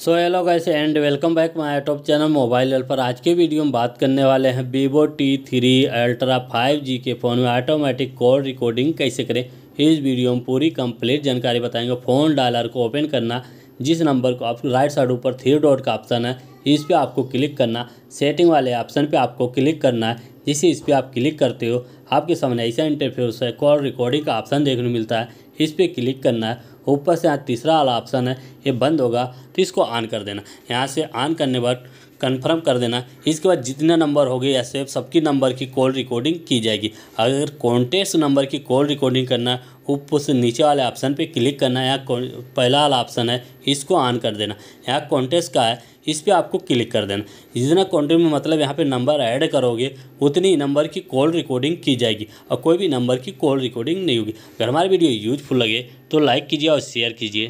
so hello guys and welcome back my top channel mobile पर आज के video में बात करने वाले हैं Vivo T three ultra five G के फ़ोन में ऑटोमेटिक कॉल रिकॉर्डिंग कैसे करें इस वीडियो में पूरी कंप्लीट जानकारी बताएंगे फ़ोन डायलर को ओपन करना जिस नंबर को आप राइट साइड ऊपर थ्री डॉट का ऑप्शन है इस पर आपको क्लिक करना सेटिंग वाले ऑप्शन पर आपको क्लिक करना है जिसे इस पर आप क्लिक करते हो आपके सामने ऐसा इंटरफेस है कॉल रिकॉर्डिंग का ऑप्शन देखने मिलता है इस पर क्लिक करना है ऊपर से यहाँ तीसरा वाला ऑप्शन है ये बंद होगा तो इसको ऑन कर देना यहाँ से ऑन करने वक्त कन्फर्म कर देना इसके बाद जितने नंबर हो गए ऐसे सबकी नंबर की कॉल रिकॉर्डिंग की जाएगी अगर कॉन्टेस्ट नंबर की कॉल रिकॉर्डिंग करना ऊपर से नीचे वाले ऑप्शन पे क्लिक करना है यहाँ पहला वाला ऑप्शन है इसको ऑन कर देना यहाँ कॉन्टेस्ट का है इस पर आपको क्लिक कर देना जितना कॉन्टेक्ट में मतलब यहाँ पे नंबर ऐड करोगे उतनी नंबर की कॉल रिकॉर्डिंग की जाएगी और कोई भी नंबर की कॉल रिकॉर्डिंग नहीं होगी अगर हमारी वीडियो यूजफुल लगे तो लाइक कीजिए और शेयर कीजिए